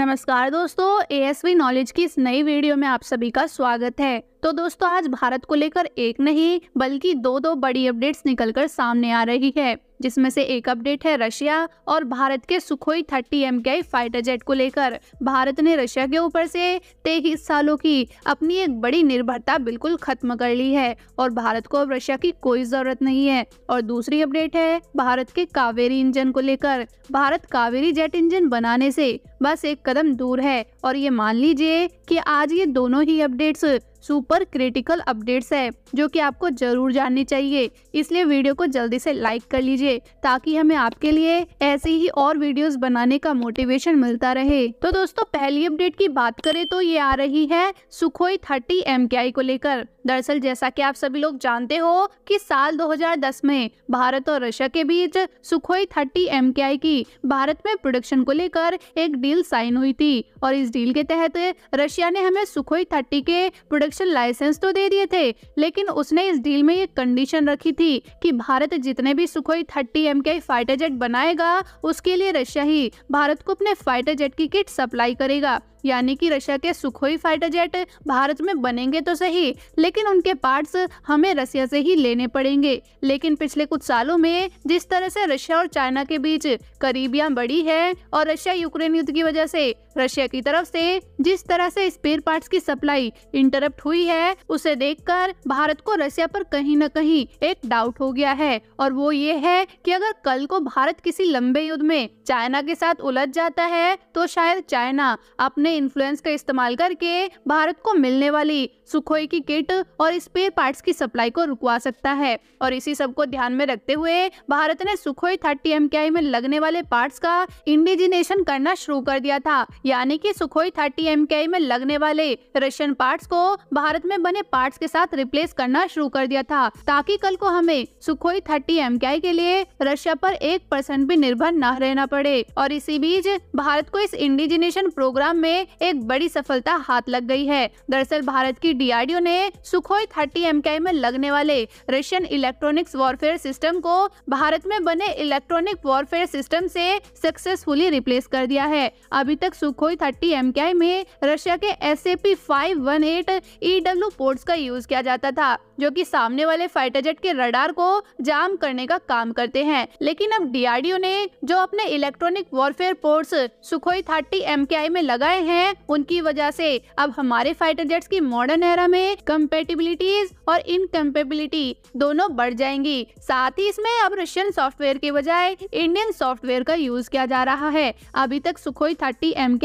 नमस्कार दोस्तों we knowledge की इस नई वीडियो में आप सभी का स्वागत है तो दोस्तों आज भारत को लेकर एक नहीं बल्कि दो दो बड़ी अपडेट्स निकलकर सामने आ रही है जिसमें से एक अपडेट है रशिया और भारत के सुखोई थर्टी एम के फाइटर जेट को लेकर भारत ने रशिया के ऊपर से तेईस सालों की अपनी एक बड़ी निर्भरता बिल्कुल खत्म कर ली है और भारत को अब रशिया की कोई जरूरत नहीं है और दूसरी अपडेट है भारत के कावेरी इंजन को लेकर भारत कावेरी जेट इंजन बनाने से बस एक कदम दूर है और ये मान लीजिए कि आज ये दोनों ही अपडेट्स सुपर क्रिटिकल अपडेट्स है जो कि आपको जरूर जाननी चाहिए इसलिए वीडियो को जल्दी से लाइक कर लीजिए ताकि हमें आपके लिए ऐसी ही और वीडियोस बनाने का मोटिवेशन मिलता रहे तो दोस्तों पहली अपडेट की बात करें तो ये आ रही है सुखोई थर्टी एम को लेकर दरअसल जैसा कि आप सभी लोग जानते हो कि साल 2010 में भारत और रशिया के बीच सुखोई थर्टी एम की भारत में प्रोडक्शन को लेकर एक डील साइन हुई थी और इस डील के तहत रशिया ने हमें सुखोई थर्टी के प्रोडक्शन प्रोडक्शन लाइसेंस तो दे दिए थे लेकिन उसने इस डील में ये कंडीशन रखी थी कि भारत जितने भी सुखोई थर्टी एम के फाइटर जेट बनाएगा उसके लिए रशिया ही भारत को अपने फाइटर जेट की किट सप्लाई करेगा यानी कि रशिया के सुखोई फाइटर जेट भारत में बनेंगे तो सही लेकिन उनके पार्ट्स हमें रशिया से ही लेने पड़ेंगे लेकिन पिछले कुछ सालों में जिस तरह से रशिया और चाइना के बीच करीबियां बढ़ी है और रशिया यूक्रेन युद्ध की वजह से रशिया की तरफ से जिस तरह से स्पेयर पार्ट्स की सप्लाई इंटरप्ट हुई है उसे देखकर भारत को रशिया पर कहीं न कहीं एक डाउट हो गया है और वो ये है कि अगर कल को भारत किसी लंबे युद्ध में चाइना के साथ उलझ जाता है तो शायद चाइना अपने अपने इन्फ्लुएंस का इस्तेमाल करके भारत को मिलने वाली सुखोई की किट और स्पेयर पार्ट्स की सप्लाई को रुकवा सकता है और इसी सब को ध्यान में रखते हुए भारत ने सुखोई थर्टी एम में लगने वाले पार्ट्स का इंडिजिनेशन करना शुरू कर दिया था यानी कि सुखोई थर्टी एम में लगने वाले रशियन पार्ट्स को भारत में बने पार्ट्स के साथ रिप्लेस करना शुरू कर दिया था ताकि कल को हमें सुखोई थर्टी एम के लिए रशिया पर एक परसेंट भी निर्भर न रहना पड़े और इसी बीच भारत को इस इंडिजिनेशन प्रोग्राम में में एक बड़ी सफलता हाथ लग गई है दरअसल भारत की डीआरडीओ ने सुखोई थर्टी एम में लगने वाले रशियन इलेक्ट्रॉनिक्स वॉरफेयर सिस्टम को भारत में बने इलेक्ट्रॉनिक वॉरफेयर सिस्टम से सक्सेसफुली रिप्लेस कर दिया है अभी तक सुखोई थर्टी एम में रशिया के S A P five one eight E W ports का यूज किया जाता था जो कि सामने वाले फाइटर जेट के रडार को जाम करने का काम करते हैं लेकिन अब डीआरडीओ ने जो अपने electronic warfare ports Sukhoi thirty M में लगाए हैं हैं उनकी वजह से अब हमारे फाइटर जेट्स की मॉडर्न एरा में कम्पेटिबिलिटीज और इनकम्पेबिलिटी दोनों बढ़ जाएंगी साथ ही इसमें अब रशियन सॉफ्टवेयर के बजाय इंडियन सॉफ्टवेयर का यूज किया जा रहा है अभी तक सुखोई थर्टी एम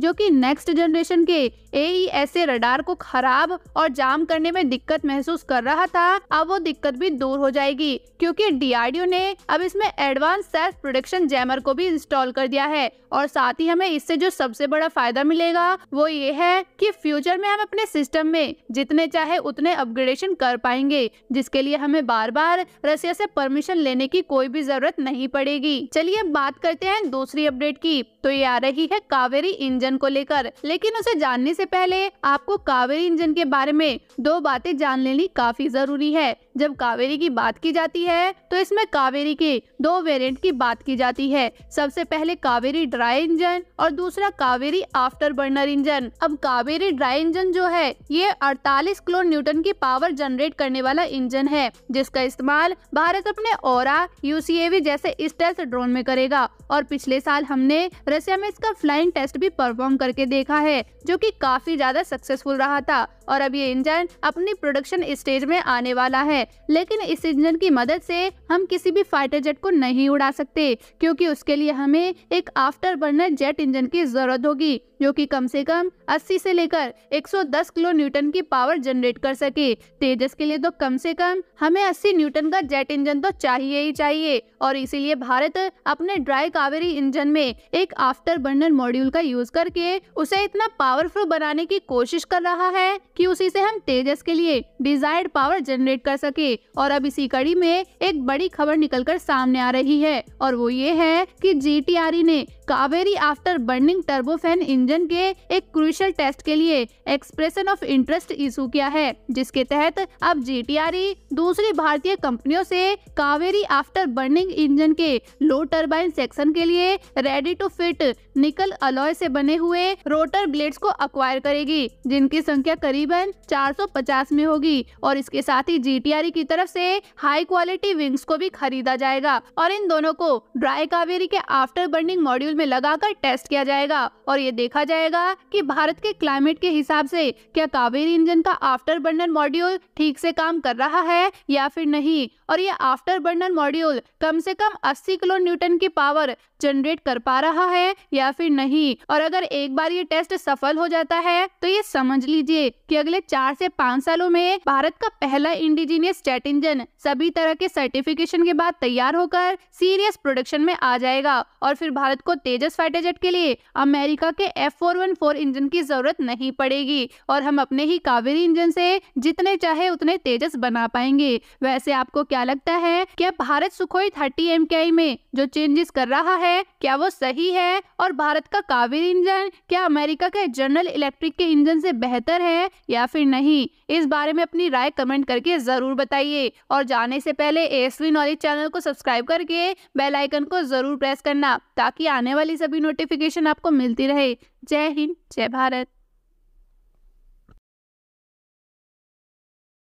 जो की नेक्स्ट जनरेशन के ए रडार e को खराब और जाम करने में दिक्कत महसूस कर रहा था अब वो दिक्कत भी दूर हो जाएगी क्योंकि डीआरडीओ ने अब इसमें एडवांस सेल्फ प्रोडक्शन जैमर को भी इंस्टॉल कर दिया है और साथ ही हमें इससे जो सबसे बड़ा फायदा मिलेगा वो ये है कि फ्यूचर में हम अपने सिस्टम में जितने चाहे उतने अपग्रेडेशन कर पाएंगे जिसके लिए हमें बार बार रसिया से परमिशन लेने की कोई भी जरूरत नहीं पड़ेगी चलिए बात करते हैं दूसरी अपडेट की तो ये आ रही है कावेरी इंजन को लेकर लेकिन उसे जानने से पहले आपको कावेरी इंजन के बारे में दो बातें जान लेनी काफी जरूरी है जब कावेरी की बात की जाती है तो इसमें कावेरी के दो वेरिएंट की बात की जाती है सबसे पहले कावेरी ड्राई इंजन और दूसरा कावेरी आफ्टर बर्नर इंजन अब कावेरी ड्राई इंजन जो है ये 48 किलो न्यूटन की पावर जनरेट करने वाला इंजन है जिसका इस्तेमाल भारत अपने और यूसीएवी जैसे इस टेस्ट ड्रोन में करेगा और पिछले साल हमने रशिया में इसका फ्लाइंग टेस्ट भी परफॉर्म करके देखा है जो की काफी ज्यादा सक्सेसफुल रहा था और अब ये इंजन अपनी प्रोडक्शन स्टेज में आने वाला है लेकिन इस इंजन की मदद से हम किसी भी फाइटर जेट को नहीं उड़ा सकते क्योंकि उसके लिए हमें एक आफ्टर बर्नर जेट इंजन की जरूरत होगी जो कि कम से कम 80 से लेकर 110 किलो न्यूटन की पावर जनरेट कर सके तेजस के लिए तो कम से कम हमें 80 न्यूटन का जेट इंजन तो चाहिए ही चाहिए और इसीलिए भारत अपने ड्राई कावेरी इंजन में एक आफ्टर बर्नर मॉड्यूल का यूज करके उसे इतना पावरफुल बनाने की कोशिश कर रहा है की उसी से हम तेजस के लिए डिजायर्ड पावर जनरेट कर सकते सके और अब इसी कड़ी में एक बड़ी खबर निकलकर सामने आ रही है और वो ये है कि जी ने Kaveri after burning turbofan engine के एक क्रूशल टेस्ट के लिए एक्सप्रेशन ऑफ इंटरेस्ट इशू किया है जिसके तहत अब जी e दूसरी भारतीय कंपनियों से कावेरी आफ्टर बर्निंग इंजन के लो टर्बाइन सेक्शन के लिए ready to fit nickel alloy से बने हुए रोटर ब्लेड्स को अक्वायर करेगी जिनकी संख्या करीबन 450 में होगी और इसके साथ ही जीटीआरई e की तरफ से हाई क्वालिटी विंग्स को भी खरीदा जाएगा और इन दोनों को ड्राई कावेरी के आफ्टर बर्निंग मॉड्यूल में लगाकर टेस्ट किया जाएगा और ये देखा जाएगा कि भारत के क्लाइमेट के हिसाब से क्या कावेरी इंजन का आफ्टर बर्नर मॉड्यूल ठीक से काम कर रहा है या फिर नहीं और ये आफ्टर बर्नर मॉड्यूल कम से कम 80 किलो न्यूटन की पावर जनरेट कर पा रहा है या फिर नहीं और अगर एक बार ये टेस्ट सफल हो जाता है तो ये समझ लीजिए कि अगले चार से पाँच सालों में भारत का पहला इंडिजीनियस जेट इंजन सभी तरह के सर्टिफिकेशन के बाद तैयार होकर सीरियस प्रोडक्शन में आ जाएगा और फिर भारत को तेजस फाइटर जेट के लिए अमेरिका के F four one four engine की जरूरत नहीं पड़ेगी और हम अपने ही कावेरी इंजन से जितने चाहे उतने तेजस बना पाएंगे वैसे आपको क्या लगता है क्या भारत सुखोई थर्टी एम में जो चेंजेस कर रहा है क्या वो सही है और भारत का कावेरी इंजन क्या अमेरिका के जनरल इलेक्ट्रिक के इंजन से बेहतर है या फिर नहीं इस बारे में अपनी राय कमेंट करके ज़रूर बताइए और जाने से पहले एसवी नॉलेज चैनल को सब्सक्राइब करके बेल आइकन को ज़रूर प्रेस करना ताकि आने आने वाली सभी नोटिफिकेशन आपको मिलती रहे जय हिंद जय भारत